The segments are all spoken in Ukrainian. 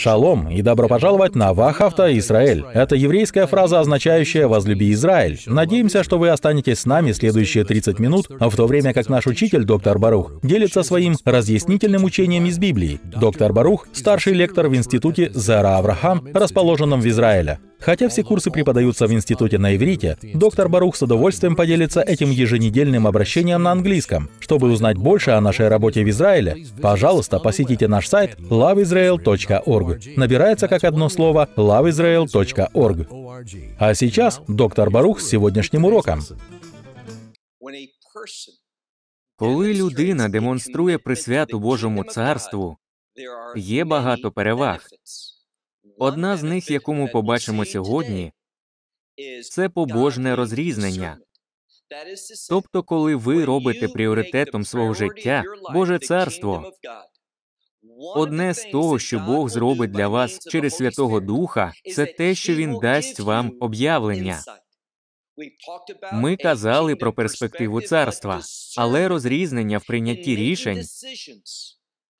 Шалом и добро пожаловать на Вахавта Израиль. Это еврейская фраза, означающая «возлюби Израиль». Надеемся, что вы останетесь с нами следующие 30 минут, в то время как наш учитель, доктор Барух, делится своим разъяснительным учением из Библии. Доктор Барух — старший лектор в Институте Зара Авраам, расположенном в Израиле. Хотя все курсы преподаются в институте на иврите, доктор Барух с удовольствием поделится этим еженедельным обращением на английском. Чтобы узнать больше о нашей работе в Израиле, пожалуйста, посетите наш сайт loveisrael.org. Набирается как одно слово loveisrael.org. А сейчас доктор Барух с сегодняшним уроком. Коли людина демонструє присвяту Божому царству, є багато переваг. Одна з них, яку ми побачимо сьогодні, це побожне розрізнення. Тобто, коли ви робите пріоритетом свого життя, Боже Царство, одне з того, що Бог зробить для вас через Святого Духа, це те, що Він дасть вам об'явлення. Ми казали про перспективу царства, але розрізнення в прийнятті рішень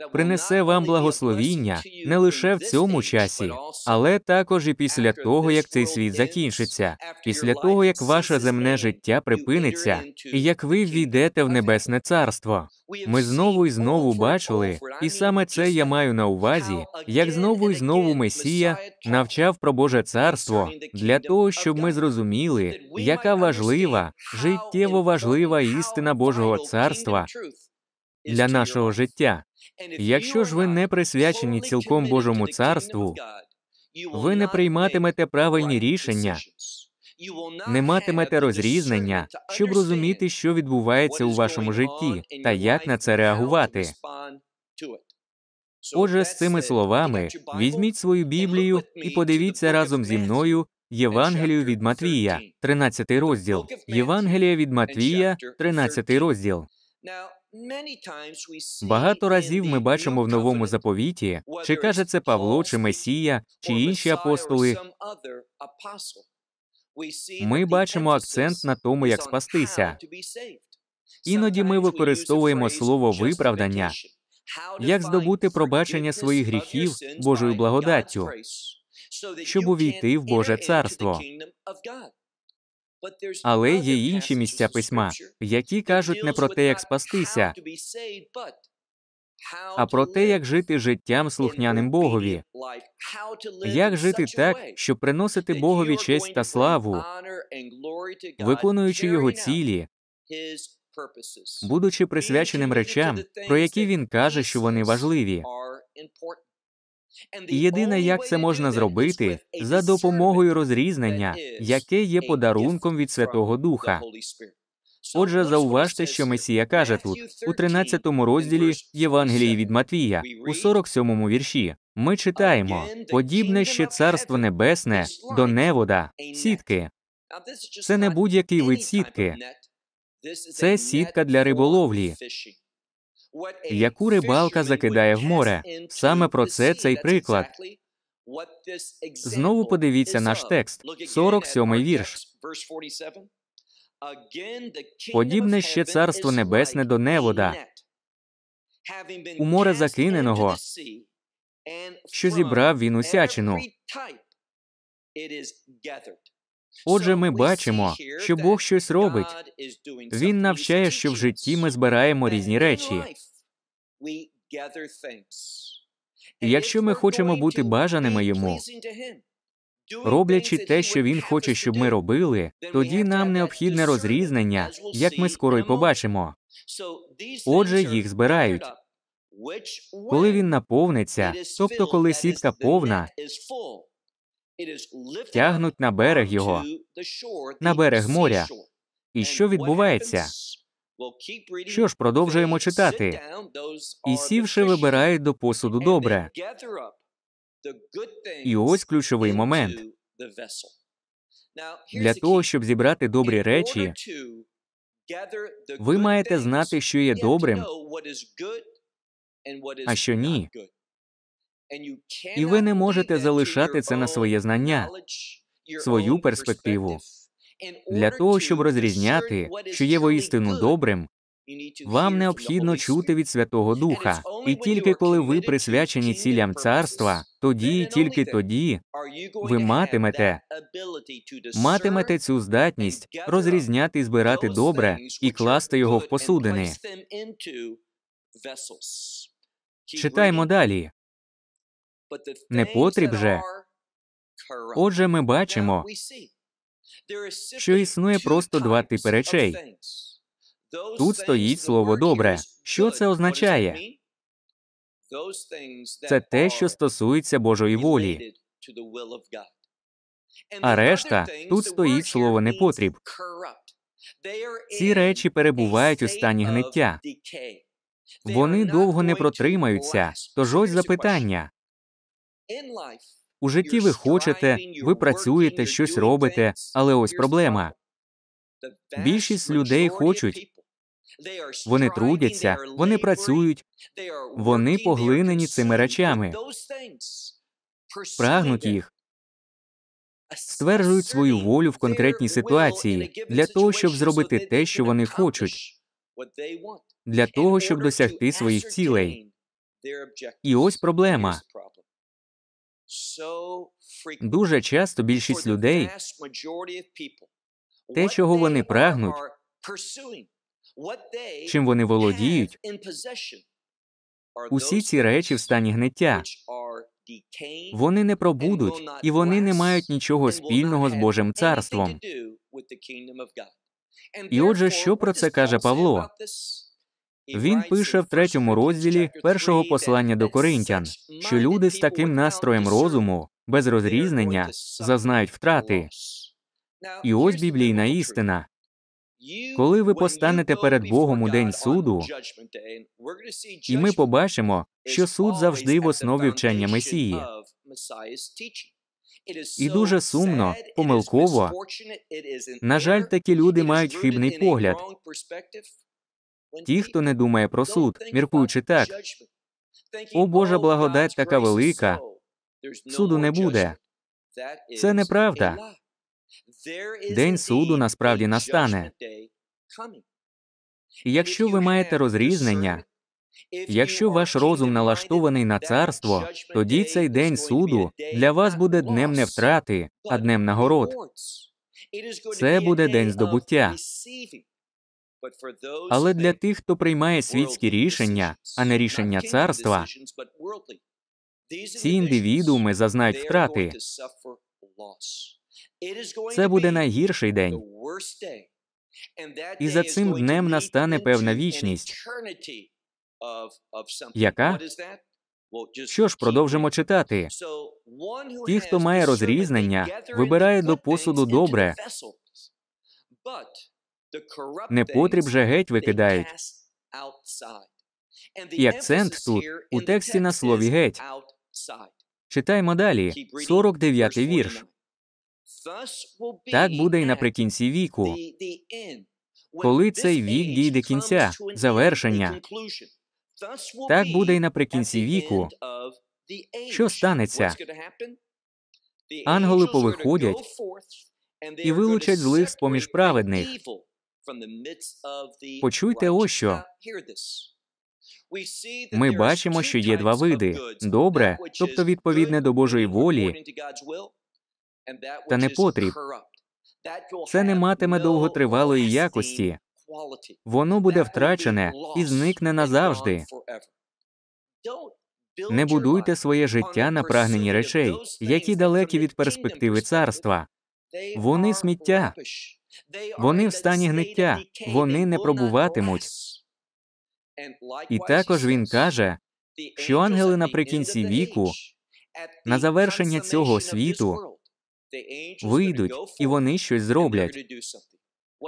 принесе вам благословіння не лише в цьому часі, але також і після того, як цей світ закінчиться, після того як ваше земне життя припиниться, і як ви війдете в небесне царство. Ми знову і знову бачили, і саме це я маю на увазі, як знову і знову Месія навчав про Боже царство для того, щоб ми зрозуміли, яка важлива, життєво важлива істина Божого царства для нашого життя. Якщо ж ви не присвячені цілком Божому царству, ви не прийматимете правильні рішення, не матимете розрізнення, щоб розуміти, що відбувається у вашому житті, та як на це реагувати. Отже, з цими словами візьміть свою Біблію і подивіться разом зі мною Євангелію від Матвія, 13 розділ. Євангелія від Матвія, 13 розділ. Багато разів ми бачимо в новому заповіті, чи каже це Павло, чи Месія, чи інші апостоли. Ми бачимо акцент на тому, як спастися. Іноді ми використовуємо слово виправдання, як здобути пробачення своїх гріхів Божою благодаттю, щоб увійти в Боже царство. Але є інші місця письма, які кажуть не про те, як спастися, а про те, як жити життям слухняним Богові, як жити так, щоб приносити Богові честь та славу, виконуючи його цілі, будучи присвяченим речам, про які він каже, що вони важливі. І єдине, як це можна зробити, за допомогою розрізнення, яке є подарунком від Святого Духа. Отже, зауважте, що Месія каже тут у 13 розділі Євангелії від Матвія, у 47-му вірші. Ми читаємо подібне ще царство небесне до невода, сітки. Це не будь-який вид сітки, це сітка для риболовлі яку рибалка закидає в море. Саме про це цей приклад. Знову подивіться наш текст, 47-й вірш. Подібне ще царство небесне до невода, у море закиненого, що зібрав він усячину. Отже, ми бачимо, що Бог щось робить. Він навчає, що в житті ми збираємо різні речі. І якщо ми хочемо бути бажаними йому, роблячи те, що він хоче, щоб ми робили, тоді нам необхідне розрізнення, як ми скоро й побачимо. Отже, їх збирають. Коли він наповниться, тобто коли сітка повна, тягнуть на берег його, на берег моря. І що відбувається? Що ж, продовжуємо читати. І сівши, вибирають до посуду добре. І ось ключовий момент. Для того, щоб зібрати добрі речі, ви маєте знати, що є добрим, а що ні. І ви не можете залишати це на своє знання, свою перспективу. Для того, щоб розрізняти, що є воістину добрим, вам необхідно чути від Святого Духа, і тільки коли ви присвячені цілям царства, тоді, і тільки тоді, ви матимете матимете цю здатність розрізняти і збирати добре і класти його в посудини. Читаємо далі непотріб же. Отже, ми бачимо, що існує просто два типи речей. Тут стоїть слово добре. Що це означає? Це те, що стосується Божої волі. А решта тут стоїть слово непотріб. Ці речі перебувають у стані гниття. Вони довго не протримаються. Тож ось запитання у житті ви хочете, ви працюєте, щось робите, але ось проблема. Більшість людей хочуть, вони трудяться, вони працюють, вони поглинені цими речами, прагнуть їх, стверджують свою волю в конкретній ситуації для того, щоб зробити те, що вони хочуть, для того, щоб досягти своїх цілей. І ось проблема. Дуже часто більшість людей те, чого вони прагнуть, чим вони володіють, усі ці речі в стані гниття. Вони не пробудуть, і вони не мають нічого спільного з Божим царством. І отже, що про це каже Павло? Він пише в третьому розділі першого послання до Коринтян, що люди з таким настроєм розуму, без розрізнення, зазнають втрати. І ось біблійна істина. Коли ви постанете перед Богом у день суду, і ми побачимо, що суд завжди в основі вчення Месії. І дуже сумно, помилково, на жаль, такі люди мають хибний погляд ті, хто не думає про суд, міркуючи так. О Божа благодать така велика. Суду не буде. Це неправда. День суду насправді настане. І Якщо ви маєте розрізнення, якщо ваш розум налаштований на царство, тоді цей день суду для вас буде днем не втрати, а днем нагород. Це буде день здобуття. Але для тих, хто приймає світські рішення, а не рішення царства, ці індивідууми зазнають втрати. Це буде найгірший день. І за цим днем настане певна вічність. Яка? Що ж, продовжимо читати. Ті, хто має розрізнення, вибирає до посуду добре непотріб же геть викидають. І акцент тут у тексті на слові геть. Читаємо далі 49-й вірш. Так буде й наприкінці віку, коли цей вік дійде кінця, завершення. Так буде й наприкінці віку. Що станеться? Ангели повиходять і вилучать злих з поміж праведних. Почуйте ось що. Ми бачимо, що є два види добре, тобто відповідне до Божої волі, та непотріб. Це не матиме довготривалої якості, воно буде втрачене і зникне назавжди. Не будуйте своє життя на прагненні речей, які далекі від перспективи царства. Вони сміття. Вони в стані гниття, вони не пробуватимуть. І також він каже, що ангели наприкінці віку, на завершення цього світу, вийдуть і вони щось зроблять.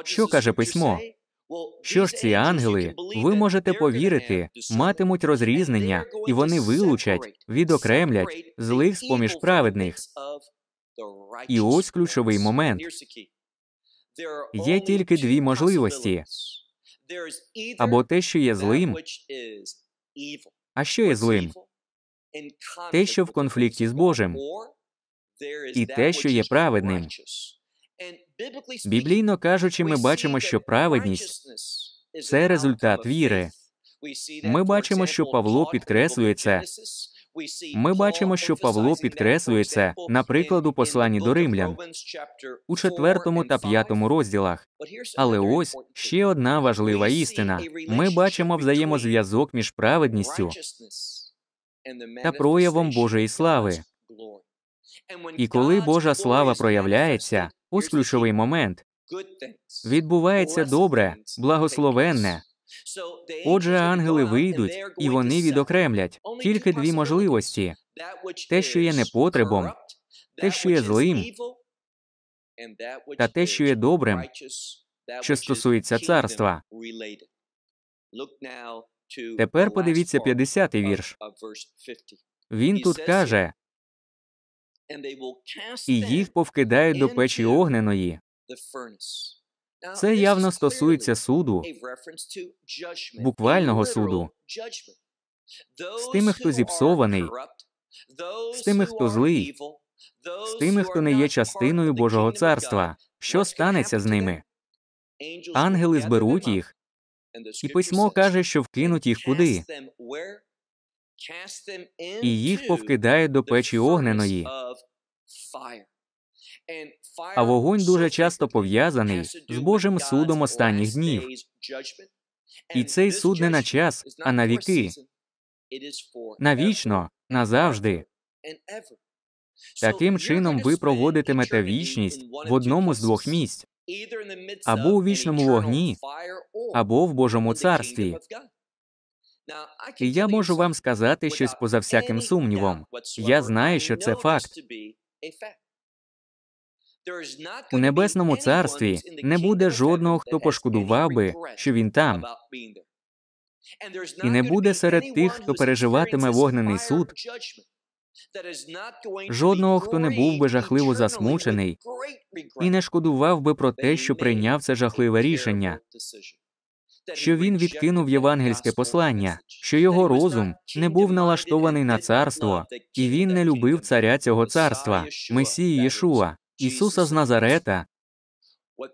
Що каже письмо? Що ж ці ангели, ви можете повірити, матимуть розрізнення, і вони вилучать, відокремлять злих з поміж праведних. І ось ключовий момент. Є тільки дві можливості або те, що є злим, а що є злим? Те, що в конфлікті з Божим, і те, що є праведним. Біблійно кажучи, ми бачимо, що праведність це результат віри. Ми бачимо, що Павло підкреслює це ми бачимо, що Павло підкреслює це на прикладу посланні до римлян у четвертому та п'ятому розділах. Але ось ще одна важлива істина: ми бачимо взаємозв'язок між праведністю та проявом Божої слави. І коли Божа слава проявляється, ось ключовий момент відбувається добре, благословенне. Отже, ангели вийдуть і вони відокремлять тільки дві можливості: те, що є непотребом, те, що є злим, та те, що є добрим, що стосується царства. Тепер подивіться 50-й вірш. Він тут каже і їх повкидають до печі огненої. Це явно стосується суду, буквального суду, з тими, хто зіпсований, з тими, хто злий, з тими, хто не є частиною Божого царства. Що станеться з ними? Ангели зберуть їх, і письмо каже, що вкинуть їх куди. І їх повкидають до печі огненої. А вогонь дуже часто пов'язаний з Божим судом останніх днів. І цей суд не на час, а на віки. Навічно, назавжди. Таким чином ви проводитимете вічність в одному з двох місць або у вічному вогні, або в Божому царстві. І я можу вам сказати щось поза всяким сумнівом. Я знаю, що це факт. У небесному царстві не буде жодного, хто пошкодував би, що він там. І не буде серед тих, хто переживатиме вогнений суд, жодного, хто не був би жахливо засмучений і не шкодував би про те, що прийняв це жахливе рішення, що він відкинув євангельське послання, що його розум не був налаштований на царство, і він не любив царя цього царства, Месії Єшуа. Ісуса з Назарета,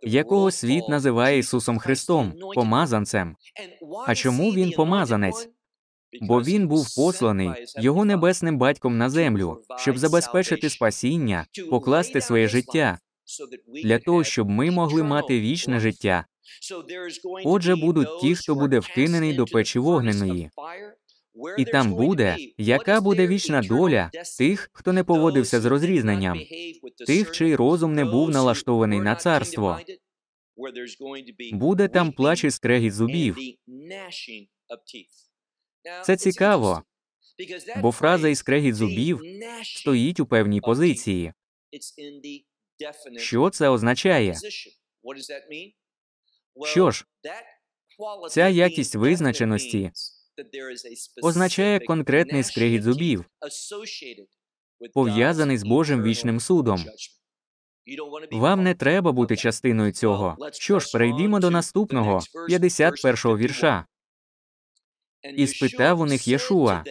якого світ називає Ісусом Христом, помазанцем. А чому він помазанець? Бо він був посланий його небесним батьком на землю, щоб забезпечити спасіння, покласти своє життя для того, щоб ми могли мати вічне життя. Отже, будуть ті, хто буде вкинений до печі вогненої. І там буде, яка буде вічна доля тих, хто не поводився з розрізненням, тих, чий розум не був налаштований на царство. Буде там плач і скрегіт зубів. Це цікаво, бо фраза і скрегіт зубів стоїть у певній позиції. Що це означає? Що ж, ця якість визначеності означає конкретний скригіт зубів, пов'язаний з Божим вічним судом. Вам не треба бути частиною цього. Що ж, перейдімо до наступного 51-го вірша. І спитав у них Єшуа.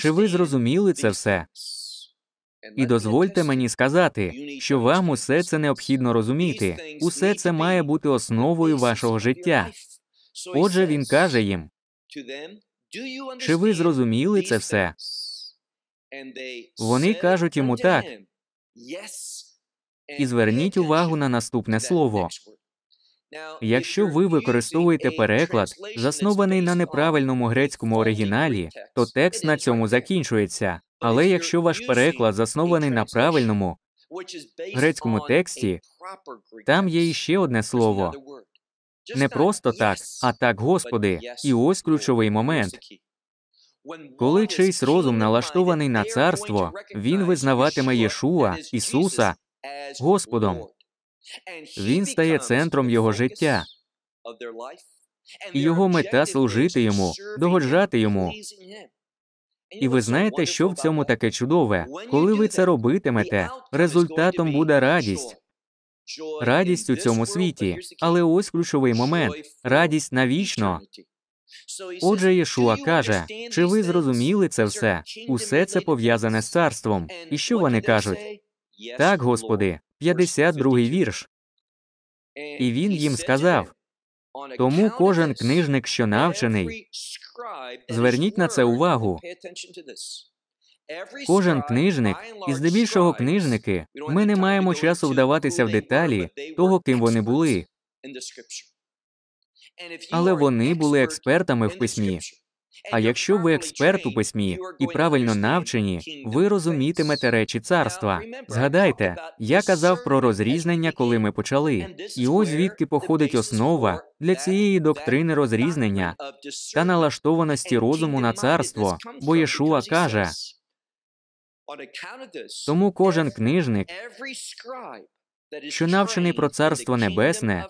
Чи ви зрозуміли це все? І дозвольте мені сказати, що вам усе це необхідно розуміти. Усе це має бути основою вашого життя. Отже, він каже їм, чи ви зрозуміли це все? Вони кажуть йому так. І зверніть увагу на наступне слово. Якщо ви використовуєте переклад, заснований на неправильному грецькому оригіналі, то текст на цьому закінчується. Але якщо ваш переклад заснований на правильному грецькому тексті, там є іще одне слово, не просто так, а так, Господи. І ось ключовий момент. Коли чийсь розум налаштований на царство, він визнаватиме Єшуа, Ісуса, Господом. Він стає центром його життя. І його мета служити йому, догоджати йому. І ви знаєте, що в цьому таке чудове? Коли ви це робитимете, результатом буде радість радість у цьому світі, але ось ключовий момент радість навічно. Отже, Єшуа каже, чи ви зрозуміли це все? Усе це пов'язане з царством. І що вони кажуть? Так, Господи, 52-й вірш. І він їм сказав тому кожен книжник, що навчений, зверніть на це увагу. Кожен книжник, і здебільшого книжники, ми не маємо часу вдаватися в деталі того, ким вони були. Але вони були експертами в письмі. А якщо ви експерт у письмі і правильно навчені, ви розумітимете речі царства. Згадайте, я казав про розрізнення, коли ми почали, і ось звідки походить основа для цієї доктрини розрізнення та налаштованості розуму на царство, бо Єшуа каже. Тому кожен книжник, що навчений про царство небесне,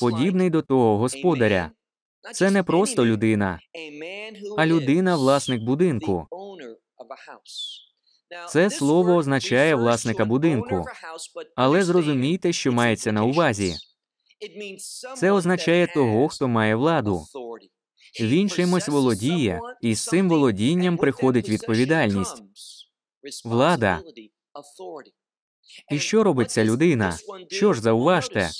подібний до того господаря. Це не просто людина, а людина власник будинку. Це слово означає власника будинку, але зрозумійте, що мається на увазі. Це означає того, хто має владу, він чимось володіє, і з цим володінням приходить відповідальність, влада. І що робить ця людина? Що ж зауважте?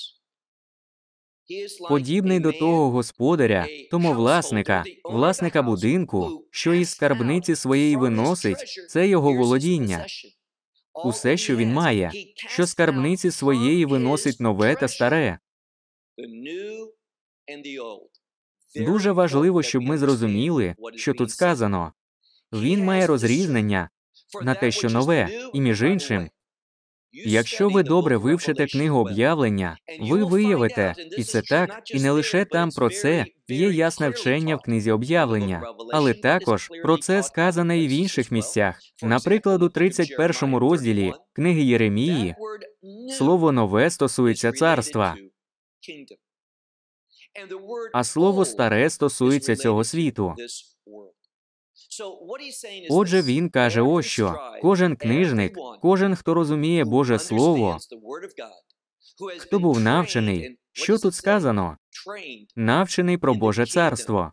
Подібний до того господаря, тому власника, власника будинку, що із скарбниці своєї виносить, це його володіння, усе, що він має, що скарбниці своєї виносить нове та старе. Дуже важливо, щоб ми зрозуміли, що тут сказано. Він має розрізнення на те, що нове, і між іншим. Якщо ви добре вивчите книгу об'явлення, ви виявите, і це так, і не лише там про це є ясне вчення в книзі об'явлення, але також про це сказане і в інших місцях. Наприклад, у 31 розділі книги Єремії слово нове стосується царства. А слово старе стосується цього світу. Отже, він каже, ось що кожен книжник, кожен, хто розуміє Боже Слово, хто був навчений, що тут сказано? Навчений про Боже царство.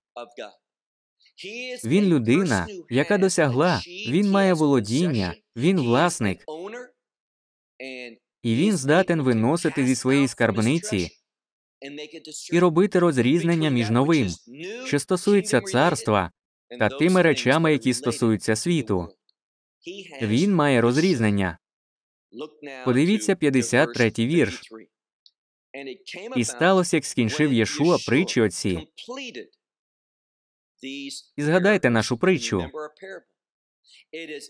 Він людина, яка досягла, він має володіння, він власник, і він здатен виносити зі своєї скарбниці і робити розрізнення між новим, що стосується царства, та тими речами, які стосуються світу. Він має розрізнення. Подивіться 53 й вірш. І сталося, як скінчив Єшуа притчі оці. І згадайте нашу притчу.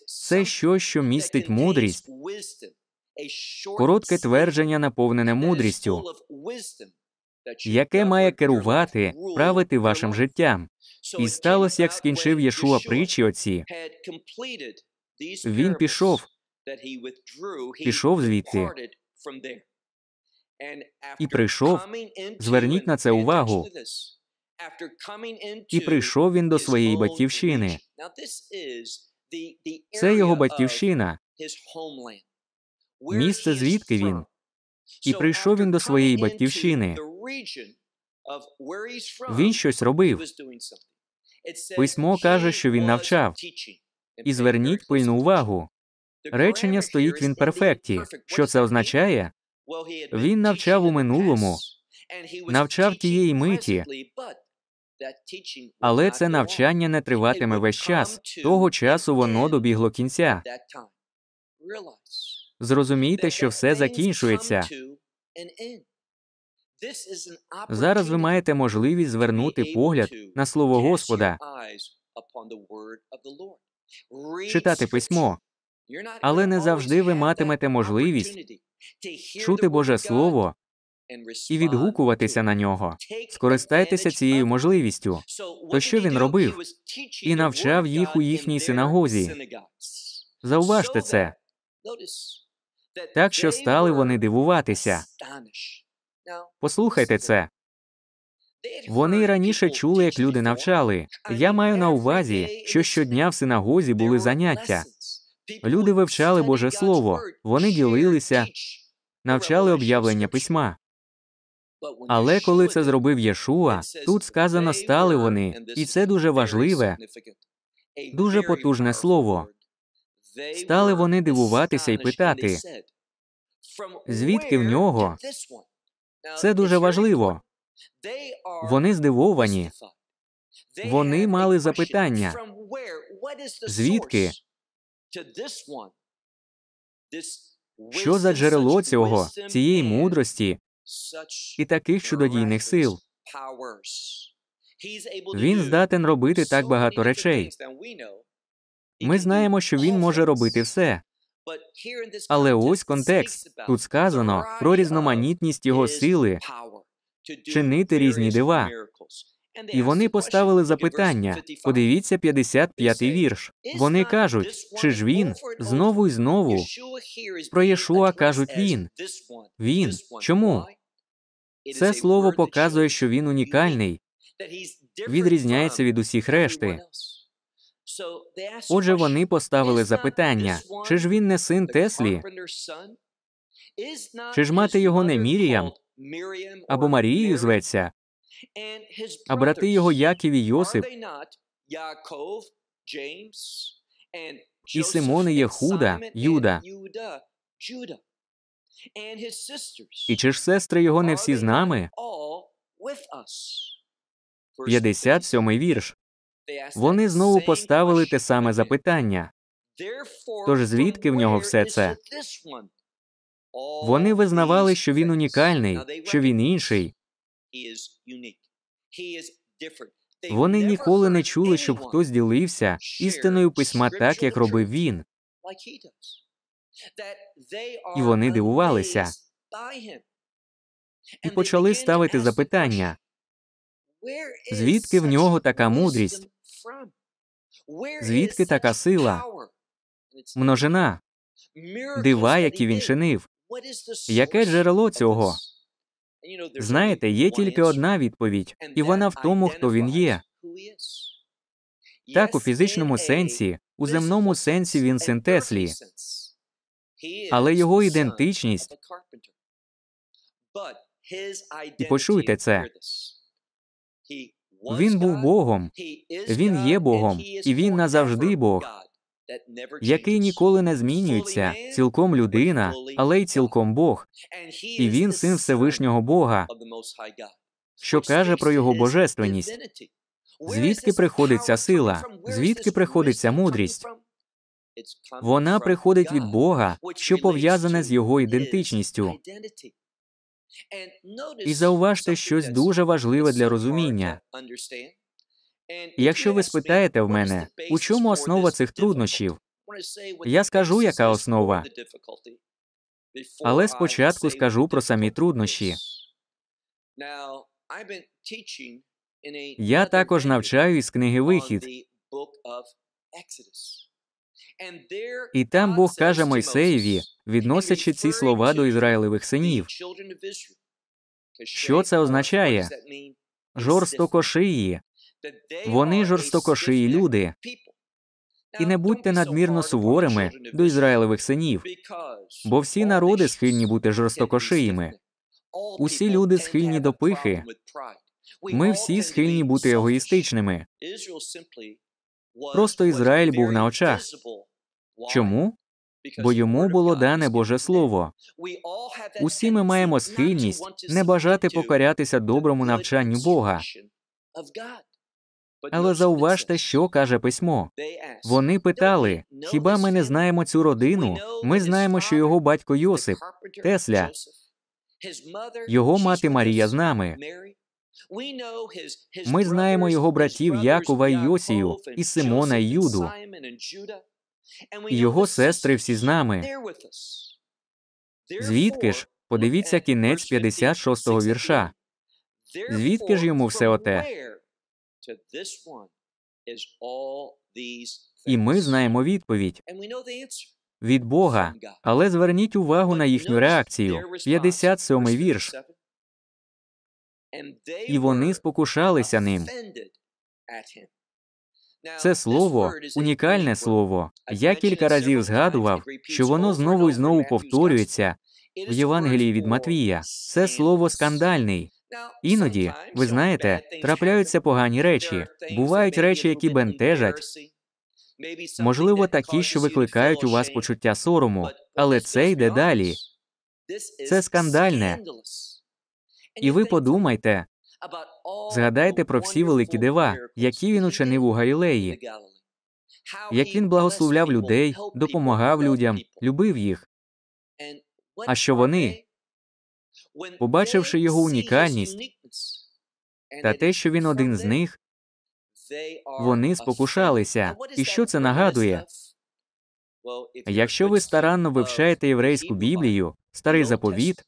Це щось, що містить мудрість, коротке твердження, наповнене мудрістю яке має керувати, правити вашим життям. І сталося, як скінчив Єшуа притчі оці. Він пішов, пішов звідти і прийшов. Зверніть на це увагу. І прийшов він до своєї батьківщини. Це його батьківщина, місце звідки він. І прийшов він до своєї батьківщини. Він щось робив. Письмо каже, що він навчав. І зверніть пильну увагу. Речення стоїть в інперфекті. Що це означає? Він навчав у минулому, навчав тієї миті, але це навчання не триватиме весь час. Того часу воно добігло кінця. Зрозумійте, що все закінчується. Зараз ви маєте можливість звернути погляд на слово Господа, читати письмо, але не завжди ви матимете можливість чути Боже Слово і відгукуватися на нього. Скористайтеся цією можливістю. То що він робив? І навчав їх у їхній синагозі. Зауважте це так, що стали вони дивуватися. Послухайте це. Вони раніше чули, як люди навчали. Я маю на увазі, що щодня в синагозі були заняття. Люди вивчали Боже Слово, вони ділилися, навчали об'явлення письма. Але коли це зробив Єшуа, тут сказано стали вони, і це дуже важливе, дуже потужне слово. Стали вони дивуватися і питати звідки в нього це дуже важливо. Вони здивовані. Вони мали запитання звідки? Що за джерело цього, цієї мудрості і таких чудодійних сил? Він здатен робити так багато речей. Ми знаємо, що він може робити все. Але ось контекст тут сказано про різноманітність його сили чинити різні дива. І вони поставили запитання. Подивіться 55-й вірш. Вони кажуть, чи ж він знову і знову про Єшуа кажуть він. Він чому? Це слово показує, що він унікальний, відрізняється від усіх решти. Отже, вони поставили запитання: чи ж він не син Теслі? Чи ж мати його не Міріям або Марією зветься, а брати його Яків і Йосип, і Симон і Єхуда, Юда. І чи ж сестри його не всі з нами? 57-й вірш. Вони знову поставили те саме запитання. Тож звідки в нього все це? Вони визнавали, що він унікальний, що він інший. Вони ніколи не чули, щоб хтось ділився істиною письма так, як робив він. І вони дивувалися і почали ставити запитання звідки в нього така мудрість? Звідки така сила? Множина, дива, які він чинив. Яке джерело цього? Знаєте, є тільки одна відповідь, і вона в тому, хто він є. Так, у фізичному сенсі, у земному сенсі він син Теслі, але його ідентичність і почуйте це. Він був Богом, він є Богом, і він назавжди Бог, який ніколи не змінюється, цілком людина, але й цілком Бог, і він син Всевишнього Бога, що каже про його божественність. Звідки приходиться сила? Звідки приходиться мудрість? Вона приходить від Бога, що пов'язане з його ідентичністю. І зауважте щось дуже важливе для розуміння. Якщо ви спитаєте в мене, у чому основа цих труднощів, я скажу, яка основа. Але спочатку скажу про самі труднощі. Я також навчаю із книги Вихід. І там Бог каже Мойсеєві, відносячи ці слова до Ізраїлевих синів. Що це означає? Жорстокошиї. Вони жорстокошиї люди. І не будьте надмірно суворими до Ізраїлевих синів, бо всі народи схильні бути жорстокошиїми. Усі люди схильні до пихи. Ми всі схильні бути егоїстичними. Просто Ізраїль був на очах. Чому? Бо йому було дане Боже Слово. Усі ми маємо схильність не бажати покорятися доброму навчанню Бога. Але зауважте, що каже письмо. Вони питали: хіба ми не знаємо цю родину? Ми знаємо, що його батько Йосип, Тесля, його мати Марія з нами. Ми знаємо його братів Якова і Йосію, і Симона і Юду. І його сестри всі з нами. Звідки ж? Подивіться кінець 56-го вірша. Звідки ж йому все оте? І ми знаємо відповідь від Бога. Але зверніть увагу на їхню реакцію. 57-й вірш і вони спокушалися ним. Це слово унікальне слово. Я кілька разів згадував, що воно знову і знову повторюється в Євангелії від Матвія. Це слово скандальний. Іноді, ви знаєте, трапляються погані речі. Бувають речі, які бентежать, можливо, такі, що викликають у вас почуття сорому, але це йде далі. Це скандальне. І ви подумайте, згадайте про всі великі дива, які він учинив у Галілеї, як він благословляв людей, допомагав людям, любив їх. А що вони, побачивши його унікальність та те, що він один з них, вони спокушалися. І що це нагадує? Якщо ви старанно вивчаєте єврейську Біблію, старий заповіт.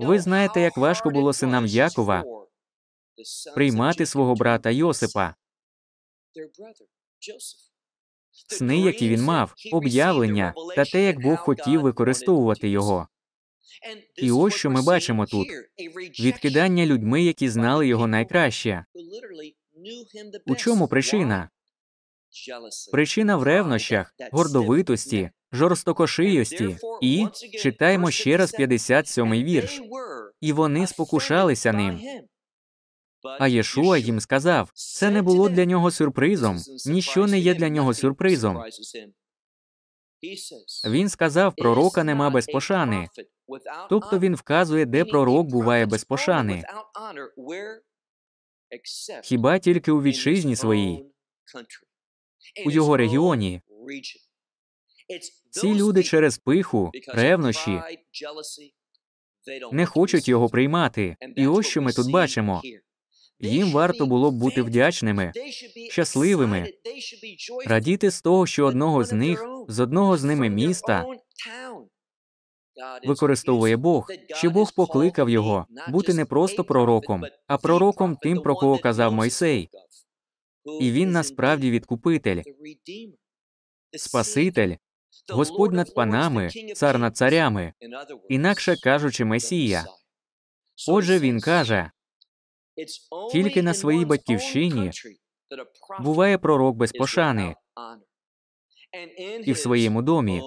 Ви знаєте, як важко було синам Якова приймати свого брата Йосипа, сни, які він мав, об'явлення та те, як Бог хотів використовувати його. І ось що ми бачимо тут відкидання людьми, які знали його найкраще. У чому причина? Причина в ревнощах, гордовитості, жорстокошиївсті, і читаємо ще раз 57-й вірш. І вони спокушалися ним. А Єшуа їм сказав: це не було для нього сюрпризом, ніщо не є для нього сюрпризом. Він сказав, пророка нема без пошани. Тобто він вказує, де пророк буває без пошани. Хіба тільки у вітчизні своїй, у його регіоні. Ці люди через пиху, ревнощі, не хочуть його приймати. І ось що ми тут бачимо. Їм варто було б бути вдячними, щасливими, радіти з того, що одного з них, з одного з ними міста використовує Бог, що Бог покликав його бути не просто пророком, а пророком тим, про кого казав Мойсей. І він насправді відкупитель, Спаситель, Господь над панами, цар над царями, інакше кажучи, Месія. Отже, він каже тільки на своїй батьківщині буває пророк без пошани і в своєму домі,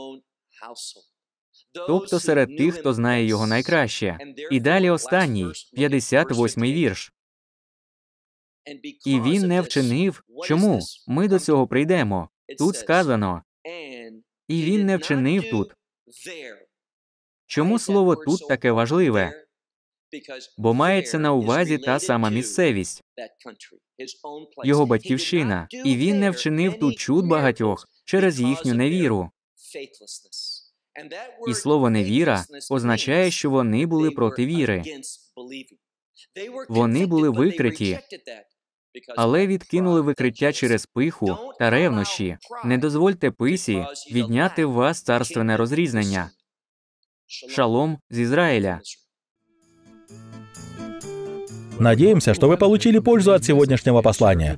тобто серед тих, хто знає його найкраще. І далі останній 58-й вірш. І він не вчинив. Чому ми до цього прийдемо? Тут сказано і він не вчинив тут. Чому слово тут таке важливе? Бо мається на увазі та сама місцевість, його батьківщина, і він не вчинив тут чуд багатьох через їхню невіру. І слово невіра означає, що вони були проти віри. Вони були викриті, але відкинули викриття через пиху та ревнощі. Не дозвольте писі відняти в вас царственне розрізнення. Шалом з Ізраїля. Надеемся, что вы получили пользу от сегодняшнего послания.